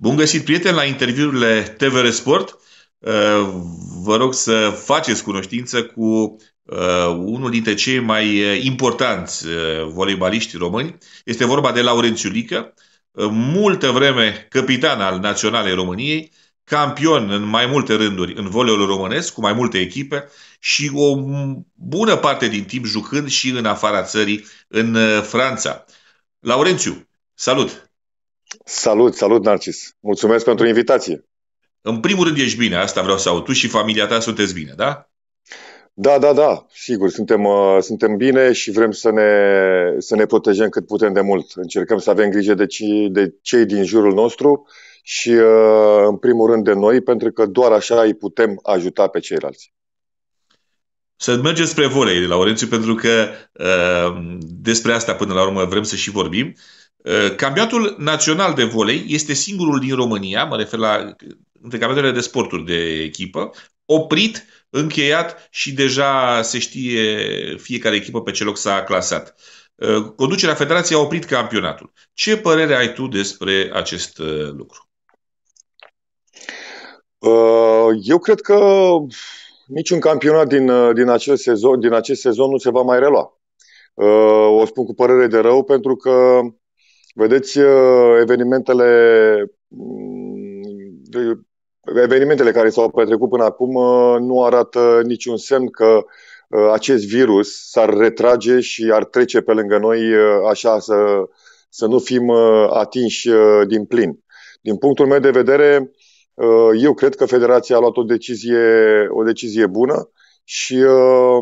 Bun găsit, prieteni, la interviurile TVR Sport. Uh, vă rog să faceți cunoștință cu uh, unul dintre cei mai uh, importanți voleibaliști români. Este vorba de Laurențiu Lică, multă vreme capitan al Naționalei României, campion în mai multe rânduri în voleul românesc, cu mai multe echipe și o bună parte din timp jucând și în afara țării, în Franța. Laurențiu, salut! Salut, salut Narcis! Mulțumesc pentru invitație! În primul rând ești bine, asta vreau să aud. Tu și familia ta sunteți bine, da? Da, da, da, sigur, suntem, uh, suntem bine și vrem să ne, să ne protejăm cât putem de mult. Încercăm să avem grijă de, ci, de cei din jurul nostru și, uh, în primul rând, de noi, pentru că doar așa îi putem ajuta pe ceilalți. Să mergem spre volei, Laurențiu, pentru că uh, despre asta până la urmă vrem să și vorbim. Uh, Ă, campionatul național de volei este singurul din România, mă refer la între campionatele de sporturi de echipă, oprit, încheiat și deja se știe fiecare echipă pe ce loc s-a clasat. Ă, conducerea federației a oprit campionatul. Ce părere ai tu despre acest ă, lucru? Eu cred că niciun campionat din, din, acest sezon, din acest sezon nu se va mai relua. O spun cu părere de rău pentru că Vedeți uh, evenimentele mm, evenimentele care s-au petrecut până acum uh, nu arată niciun semn că uh, acest virus s-ar retrage și ar trece pe lângă noi așa să, să nu fim atinși din plin. Din punctul meu de vedere, eu cred că Federația a luat o decizie, o decizie bună și uh,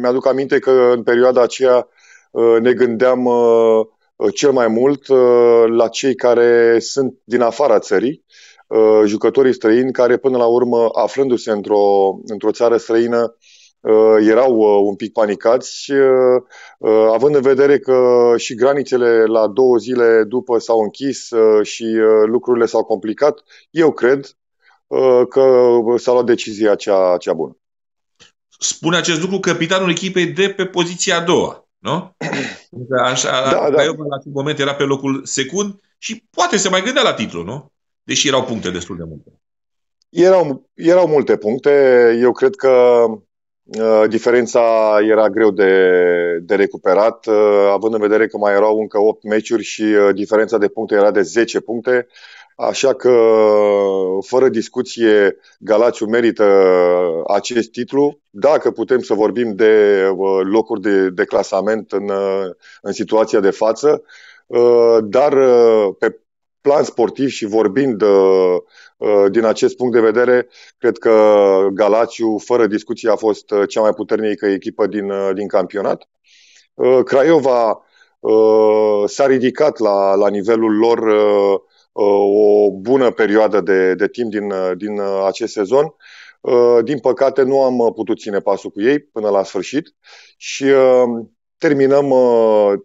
mi-aduc aminte că în perioada aceea uh, ne gândeam uh, Uh, cel mai mult uh, la cei care sunt din afara țării, uh, jucătorii străini care până la urmă, aflându-se într-o, într-o țară străină, erau un pic panicați, având în vedere că și granițele la două zile după s-au închis și lucrurile s-au complicat, eu cred că s-a luat decizia cea, cea bună. Spune acest lucru capitanul echipei de pe poziția a doua. Nu? Adică așa, da, da. la acel moment era pe locul secund și poate se mai gândea la titlu, nu? Deși erau puncte destul de multe. Erau, erau multe puncte. Eu cred că uh, diferența era greu de, de recuperat, uh, având în vedere că mai erau încă 8 meciuri și uh, diferența de puncte era de 10 puncte. Uh, Așa că, fără discuție, Galațiu merită acest titlu. Dacă putem să vorbim de locuri de, de clasament în, în situația de față, ă, dar pe plan sportiv și vorbind ă, ă, din acest punct de vedere, cred că Galațiu, fără discuție, a fost cea mai puternică echipă din, din campionat. Craiova s-a ridicat la, la nivelul lor Uh, o bună perioadă de, de timp din, uh, din uh, acest sezon. Din păcate nu am putut ține pasul cu ei până la sfârșit și terminăm,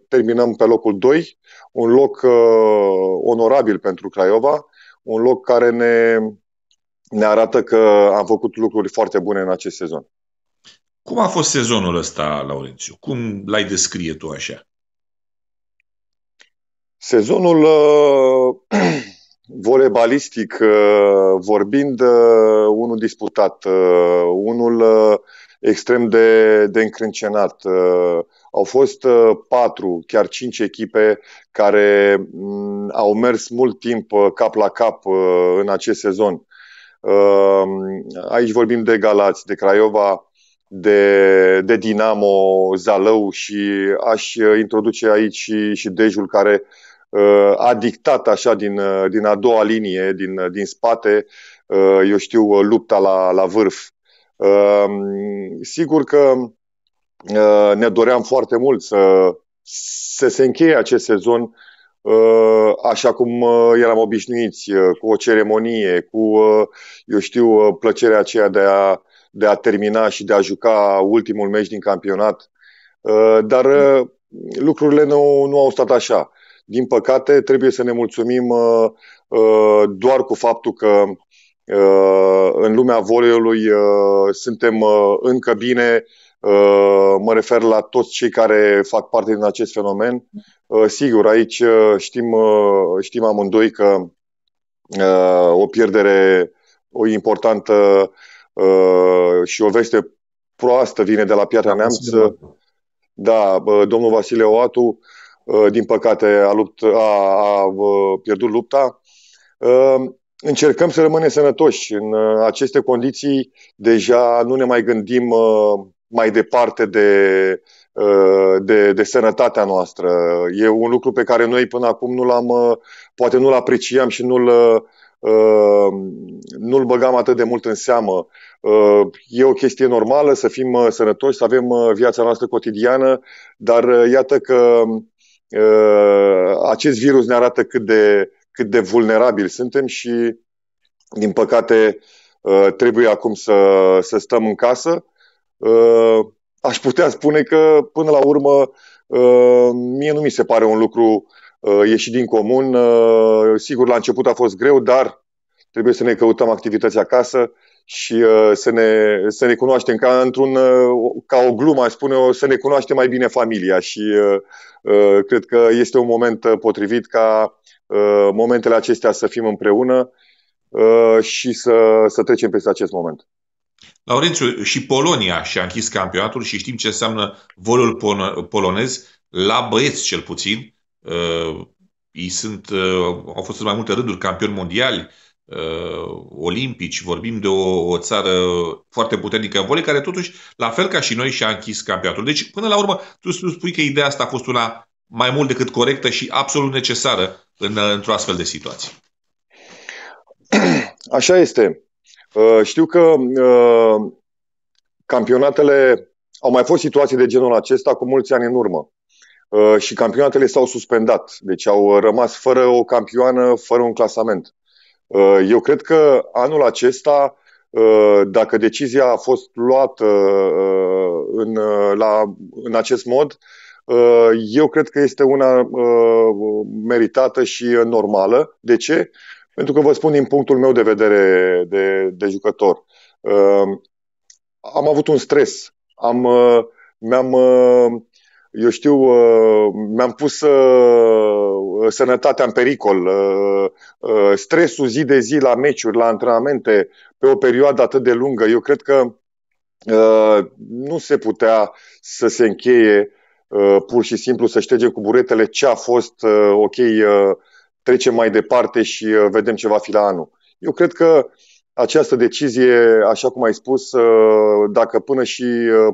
terminăm pe locul 2, un loc onorabil pentru Craiova, un loc care ne, ne arată că am făcut lucruri foarte bune în acest sezon. Cum a fost sezonul ăsta, Laurențiu? Cum l-ai descrie tu așa? Sezonul uh, volebalistic uh, vorbind, uh, unul disputat, unul extrem de, de încrâncenat. au fost patru, chiar cinci echipe care mm, au mers mult timp cap la cap în acest sezon. aici vorbim de Galați, de Craiova, de, de Dinamo, Zalău și aș introduce aici și, și Dejul care uh, Uh, a dictat așa din, uh, din a doua linie, din, uh, din spate, eu știu, lupta la, la vârf. Sigur că ne doream foarte mult să, să se încheie acest sezon așa cum eram obișnuiți, cu o ceremonie, cu, eu știu, plăcerea aceea de a, de a termina și de a juca ultimul meci din campionat. Dar lucrurile nu, nu au stat așa din păcate, trebuie să ne mulțumim uh, uh, doar cu faptul că uh, în lumea voleiului suntem încă bine, mă refer la toți cei care fac parte din acest fenomen. Sigur, aici știm, știm amândoi că o pierdere o importantă și o veste proastă vine de la Piatra Neamț. Da, domnul Vasile Oatu, uh, Uh, din păcate, a, lupt, a, a uh, pierdut lupta. Uh, încercăm să rămânem sănătoși. În aceste condiții, deja nu ne mai gândim mai departe de, de, de sănătatea noastră. E un lucru pe care noi până acum nu l-am, poate nu-l apreciam și nu-l, nu-l băgam atât de mult în seamă. E o chestie normală să fim sănătoși, să avem viața noastră cotidiană, dar iată că Uh, acest virus ne arată cât de, cât de vulnerabili suntem și, din păcate, uh, trebuie acum să, să stăm în casă. Uh, aș putea spune că, până la urmă, mie nu mi se pare un lucru ieșit din comun. Sigur, la început a fost greu, dar trebuie să ne căutăm activități acasă și uh, să, ne, să ne cunoaștem. Ca, într-un, uh, ca o glumă, aș spune, să ne cunoaștem mai bine familia și uh, uh cred că este un moment uh, potrivit ca uh, momentele acestea să fim împreună și să, să trecem peste acest moment. Laurențiu, și Polonia și-a închis campionatul și știm ce înseamnă volul polonez, la băieți cel puțin. Ei sunt, au fost mai multe rânduri campioni mondiali, uh, olimpici, vorbim de o, o țară foarte puternică în volei, care totuși, la fel ca și noi, și-a închis campionatul. Deci, până la urmă, tu spui că ideea asta a fost una mai mult decât corectă și absolut necesară în, uh, într-o astfel de situație. Așa este. Uh, știu că uh, campionatele au mai fost situații de genul acesta cu mulți ani în urmă și campionatele s-au suspendat, deci au rămas fără o campioană, fără un clasament. Uh, eu cred că anul acesta, uh, dacă decizia a fost luată uh, în, la, în acest mod, eu cred că este una meritată și normală. De ce? Pentru că vă spun din punctul meu de vedere de, de jucător. Am avut un stres. Am, mi-am eu știu, uh, mi-am pus uh, sănătatea în pericol, uh, stresul zi de zi la meciuri, la antrenamente, pe o perioadă atât de lungă, eu cred că nu se putea să se încheie pur și simplu să ștergem cu buretele ce a fost, ok, trecem mai departe și vedem ce va fi la anul. Eu cred că această decizie, așa cum ai spus, dacă până și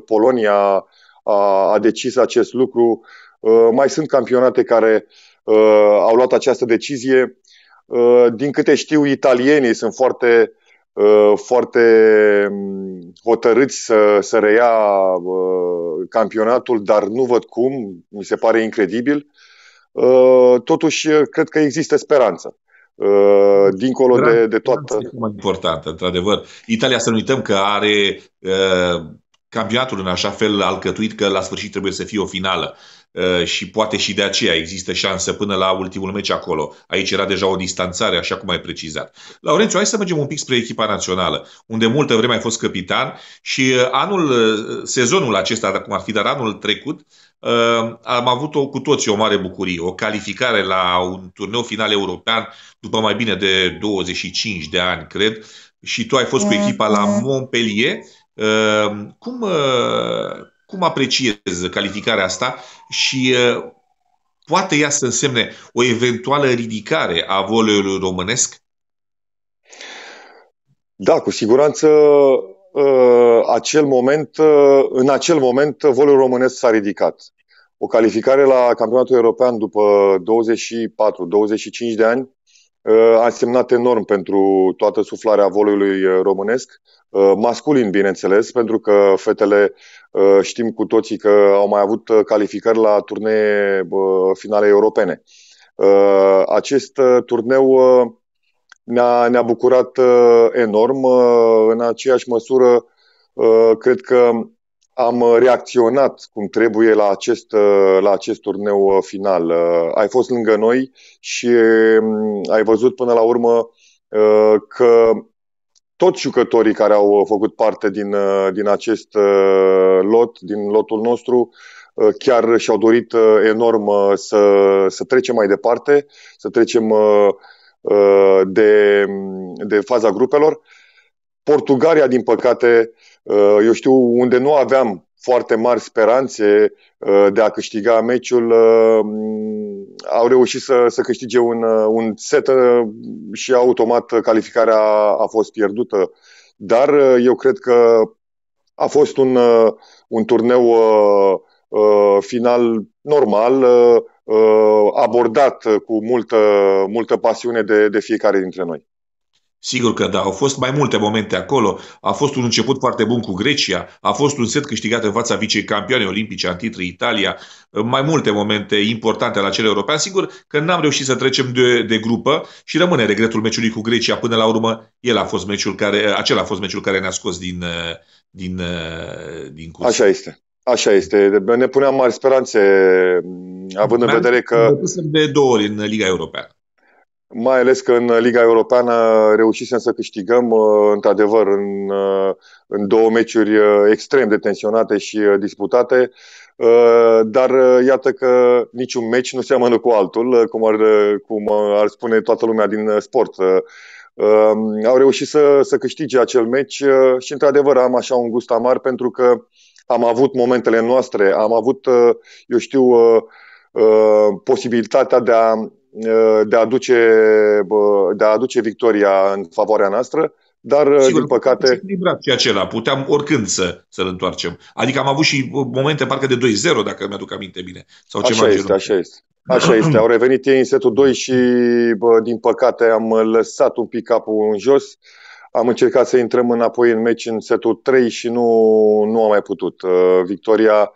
Polonia a, a decis acest lucru. Uh, mai sunt campionate care uh, au luat această decizie. Uh, din câte știu, italienii sunt foarte, foarte mm, hotărâți să, să reia campionatul, dar nu văd cum, mi se pare incredibil. Totuși, cred că există speranță dincolo Grand, de, de toată. Este mai importantă, într-adevăr. Italia, să nu uităm că are uh, campionatul în așa fel alcătuit că la sfârșit trebuie să fie o finală uh, și poate și de aceea există șansă până la ultimul meci acolo. Aici era deja o distanțare, așa cum ai precizat. Laurențiu, hai să mergem un pic spre echipa națională, unde multă vreme ai fost capitan și uh, anul, uh, sezonul acesta, cum ar fi, dar anul trecut, am avut o, cu toții o mare bucurie, o calificare la un turneu final european după mai bine de 25 de ani, cred, și tu ai fost cu echipa la Montpellier Ehm, cum, ehm, cum apreciez calificarea asta și ehm, poate ea să însemne o eventuală ridicare a voleiului românesc? Da, cu siguranță acel moment, în acel moment volul românesc s-a ridicat. O calificare la campionatul european după 24-25 de ani Uh, a semnat enorm pentru toată suflarea volului uh, românesc, uh, masculin, bineînțeles, pentru că fetele știm cu toții că au mai avut calificări la turnee finale europene. Acest turneu ne-a, ne bucurat enorm, în aceeași măsură cred că am uh, reacționat cum trebuie la acest, uh, la acest turneu uh, final. Ai fost lângă noi și mm, ai văzut până la urmă că toți jucătorii care au făcut parte din, din acest lot, din lotul nostru, chiar și-au dorit enorm să, să trecem mai departe, să trecem de, mm, de faza grupelor. Portugalia, din păcate, uh, Uh, eu știu, unde nu aveam foarte mari speranțe uh, de a câștiga meciul, uh, mm, au reușit să, să câștige un, un set și automat calificarea a fost pierdută. Dar eu cred că a fost un, un turneu final normal, abordat cu multă, multă pasiune de, de fiecare dintre noi. Sigur că da, au fost mai multe momente acolo. A fost un început foarte bun cu Grecia, a fost un set câștigat în fața vicecampioanei olimpice a titrului Italia, mai multe momente importante la cele european. Sigur că n-am reușit să trecem de, de grupă și rămâne regretul meciului cu Grecia. Până la urmă, el a fost meciul care, acela a fost meciul care ne-a scos din, din, din curs. Așa este. Așa este. Ne puneam mari speranțe, având în vedere că... Ne De două ori în Liga Europeană mai ales că în Liga Europeană reușisem să câștigăm, uh, într-adevăr, în, uh, în două meciuri uh, extrem de tensionate și disputate, dar iată că niciun meci nu seamănă cu altul, cum ar, cum ar spune toată lumea din sport. Um, au reușit să, să câștige acel meci și, într-adevăr, am așa un gust amar pentru că am avut momentele noastre, am avut, eu știu, posibilitatea de a Eh, de a aduce, de a aduce victoria în favoarea noastră, dar, eh, Sigur, din păcate... Echilibrat și acela, puteam oricând să, să-l întoarcem. Adică am avut și uh, momente parcă de 2-0, dacă mi-aduc aminte bine. Sau așa este, așa este. Așa este, au revenit ei în setul 2 și, bă, din păcate, am lăsat un pic capul în jos. Am încercat să intrăm înapoi în meci în setul 3 și nu, nu am mai putut. Eh, victoria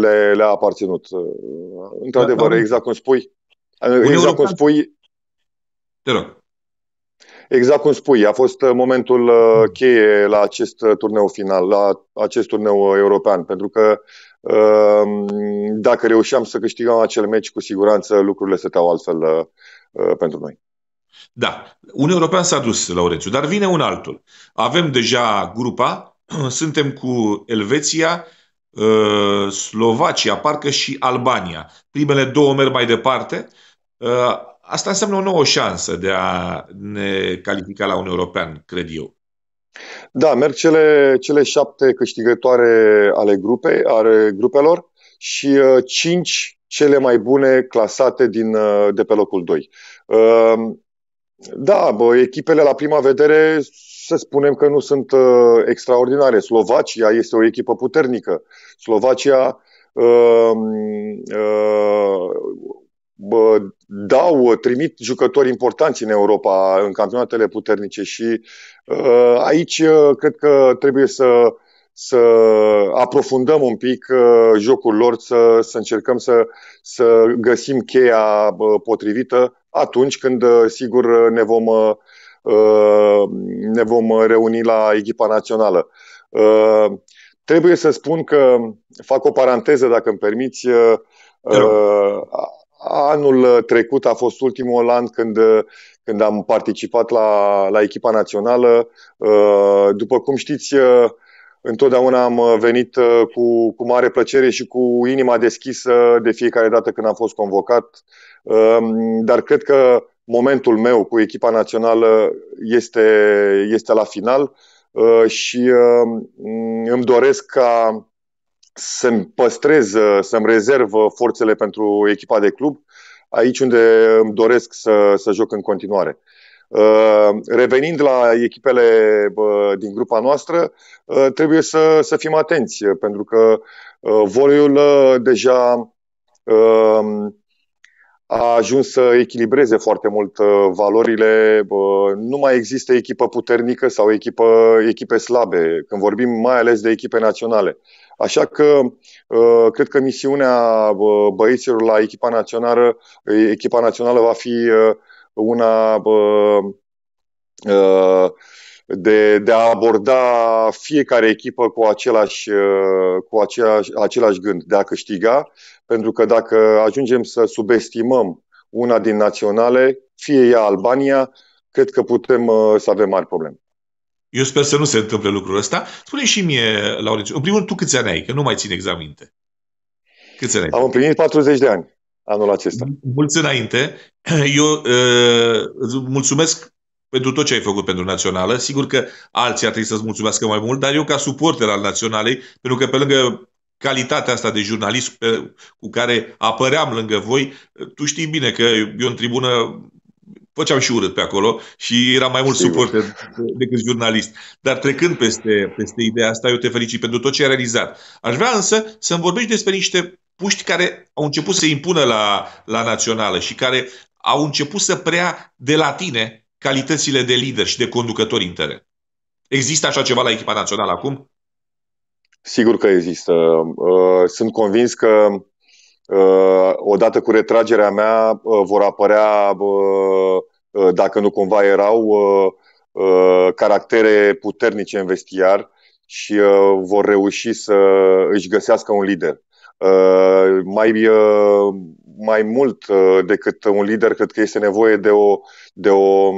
le, le-a aparținut. Într-adevăr, da, da. exact cum spui, Exact european... cum spui... Te rog. Exact cum spui, a fost uh, momentul uh, mm. cheie la acest uh, turneu final, la acest turneu european, pentru că dacă reușeam să câștigăm acel meci, cu siguranță lucrurile stăteau altfel pentru noi. Da, un european s-a dus, Laurențiu, dar vine un altul. Avem deja grupa, suntem cu Elveția, Uh, Slovacia, parcă și Albania. Primele două merg mai departe. Uh, asta înseamnă o nouă șansă de a ne califica la un european, cred eu. Da, merg cele, cele șapte câștigătoare ale grupei, ale grupelor și uh, cinci cele mai bune clasate din, uh, de pe locul 2. Uh, da, bă, echipele la prima vedere să spunem că nu sunt uh, extraordinare. Slovacia este o echipă puternică. Slovacia uh, uh, bă, dau, trimit jucători importanți în Europa, în campionatele puternice și uh, aici uh, cred că trebuie să să aprofundăm un pic uh, jocul lor, să, să încercăm să, să găsim cheia uh, potrivită atunci când, uh, sigur, ne vom uh, Uh, ne vom reuni la echipa națională. Uh, trebuie să spun că, fac o paranteză dacă îmi permiți, uh, anul trecut a fost ultimul an când, când am participat la, la echipa națională. După cum știți, întotdeauna am venit cu, cu mare plăcere și cu inima deschisă de fiecare dată când am fost convocat, dar cred că momentul meu cu echipa națională este, este la final uh, și uh, îmi doresc ca să-mi păstrez, uh, să-mi rezerv forțele pentru echipa de club, aici unde îmi doresc să, să joc în continuare. Revenind la echipele din grupa noastră, trebuie să, să fim atenți, pentru că voleiul deja a ajuns să echilibreze foarte mult uh, valorile. Nu mai există echipă puternică sau echipă, echipe slabe, când vorbim mai ales de echipe naționale. Așa că uh, cred că misiunea băieților la echipa națională, echipa națională va fi uh, una de, de a aborda fiecare echipă cu același, uh, cu aceeași, același gând, de a câștiga, pentru că dacă ajungem să subestimăm una din naționale, fie ea Albania, cred că putem uh, să avem mari probleme. Eu sper să nu se întâmple lucrul ăsta. Spune și mie, Laurențiu, în primul rând, tu câți ani ai? Că nu mai țin examinte. Câți ani ai? Am împlinit 40 de ani anul acesta. Mulți înainte. Eu uh, îți mulțumesc pentru tot ce ai făcut pentru Națională. Sigur că alții ar trebui să-ți mulțumească mai mult, dar eu ca suporter al Naționalei, pentru că pe lângă calitatea asta de jurnalist cu care apăream lângă voi, tu știi bine că eu în tribună făceam și urât pe acolo și era mai mult suport decât jurnalist. Dar trecând peste, peste ideea asta, eu te felicit pentru tot ce ai realizat. Aș vrea însă să-mi vorbești despre niște puști care au început să impună la, la națională și care au început să prea de la tine calitățile de lider și de conducător în teren. Există așa ceva la echipa națională acum? Sigur că există. Uh, sunt convins că uh, odată cu retragerea mea uh, vor apărea, dacă nu cumva erau, caractere puternice în vestiar și vor reuși să își găsească un lider. Uh, mai, uh, mai mult uh, decât un lider, cred că este nevoie de o, de o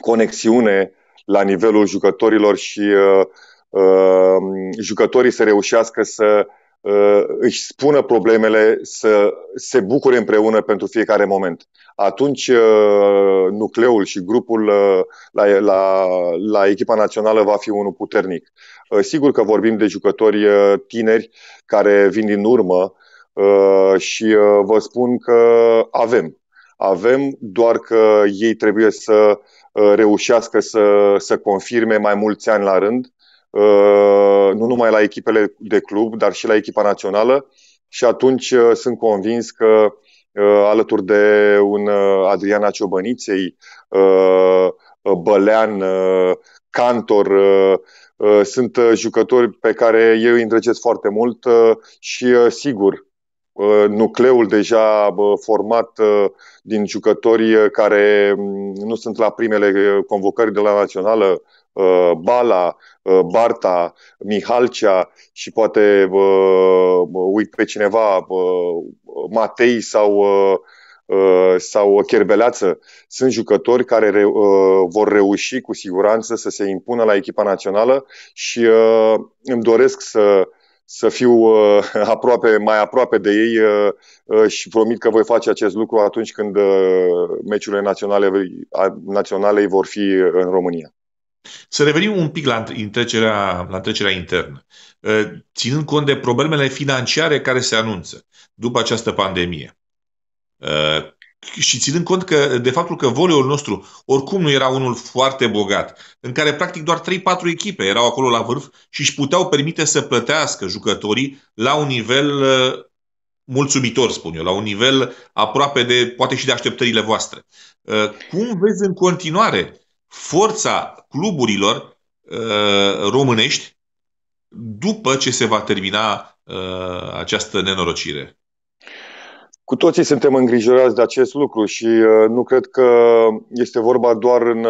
conexiune la nivelul jucătorilor și uh, jucătorii să reușească să Uh, își spună problemele, să se bucure împreună pentru fiecare moment. Atunci uh, nucleul și grupul uh, la, la, la echipa națională va fi unul puternic. Sigur că vorbim de jucători tineri care vin din urmă și vă spun că avem. Avem, doar că ei trebuie să reușească să, să confirme mai mulți ani la rând Uh, nu numai la echipele de club, dar și la echipa națională și atunci uh, sunt convins că uh, alături de un Adriana Ciobăniței, Bălean, Cantor, sunt jucători pe care eu îi îndrăgesc foarte mult și sigur nucleul deja format din jucătorii care mm, nu sunt la primele convocări de la națională, Uh, Bala, uh, Barta, Mihalcea și poate uh, uit pe cineva, Matei sau sau Cherbeleață. Sunt jucători care re, vor reuși cu siguranță să se impună la echipa națională și îmi doresc să, să fiu uh, aproape, mai aproape de ei uh, uh, și promit că voi face acest lucru atunci când meciurile naționale, naționale vor fi în România. Să revenim un pic la întrecerea, la întrecerea internă, ă, ținând cont de problemele financiare care se anunță după această pandemie. Ă, și ținând cont că, de faptul că voleul nostru oricum nu era unul foarte bogat, în care practic doar 3-4 echipe erau acolo la vârf și își puteau permite să plătească jucătorii la un nivel ă, mulțumitor, spun eu, la un nivel aproape de, poate și de așteptările voastre. Cum vezi în continuare forța cluburilor uh, românești după ce se va termina uh, această nenorocire. Cu toții suntem îngrijorați de acest lucru și uh, nu cred că este vorba doar în,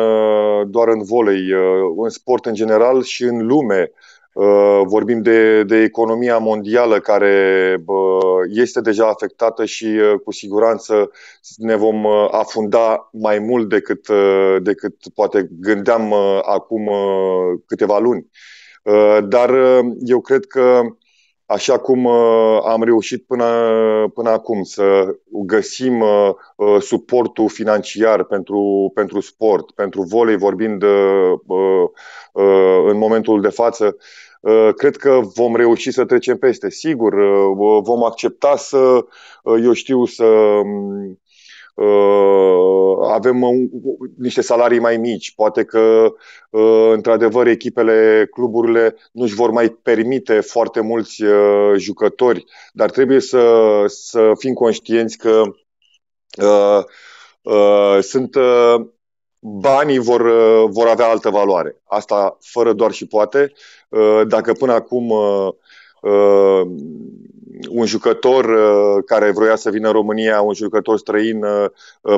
doar în volei, în sport în general și în lume. Uh, Uh, vorbim de, de economia mondială care este deja afectată și uh, cu siguranță ne vom uh, afunda mai mult decât, decât poate gândeam acum câteva luni. Dar eu cred că așa cum am reușit până, până acum să găsim suportul financiar pentru, pentru sport, pentru volei, vorbind în momentul de față, Uh, cred că vom reuși să trecem peste, sigur. Uh, vom accepta să, uh, eu știu, să um, avem niște salarii mai mici. Poate că, într-adevăr, echipele, cluburile nu își vor mai permite foarte mulți jucători, dar trebuie să, să fim conștienți că uh, uh, sunt uh, banii vor, uh, vor avea altă valoare. Asta fără doar și poate. Uh, dacă până acum uh, un jucător care vroia să vină în România, un jucător străin,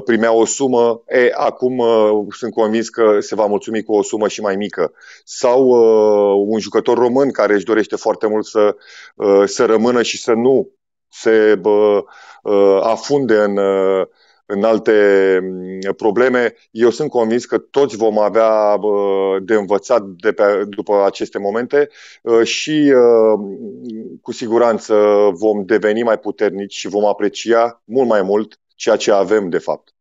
primea o sumă, e, acum sunt convins că se va mulțumi cu o sumă și mai mică. Sau un jucător român care își dorește foarte mult să, să rămână și să nu se afunde în în alte mm, probleme. Eu sunt convins că toți vom avea de învățat de pe, după aceste momente ă, și ă, cu siguranță vom deveni mai puternici și vom aprecia mult mai mult ceea ce avem de fapt.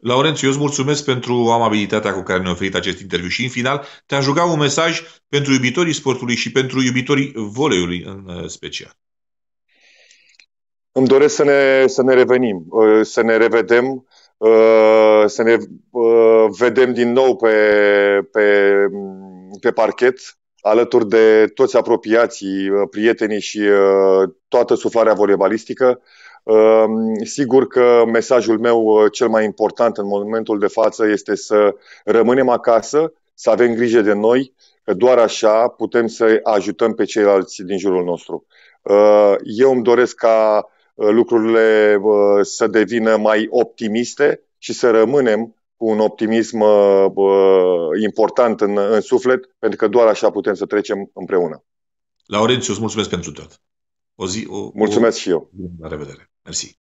Laurențiu, eu îți mulțumesc pentru amabilitatea cu care ne-ai oferit acest interviu și în final te-aș ruga un mesaj pentru iubitorii sportului și pentru iubitorii voleiului în ă, special. Îmi doresc să ne, să ne revenim, uh, să ne revedem, uh, să ne uh, vedem din nou pe, pe, pe parchet, alături de toți apropiații, prietenii și toată suflarea volebalistică. Sigur că mesajul meu cel mai important în momentul de față este să rămânem acasă, să avem grijă de noi, că doar așa putem să ajutăm pe ceilalți din jurul nostru. Eu îmi doresc ca Uh, lucrurile uh, să devină mai optimiste și să rămânem cu un optimism uh, important în, în suflet, pentru că doar așa putem să trecem împreună. Laurențiu, îți mulțumesc pentru tot. O zi, o, mulțumesc o... și eu. La revedere. Mersi.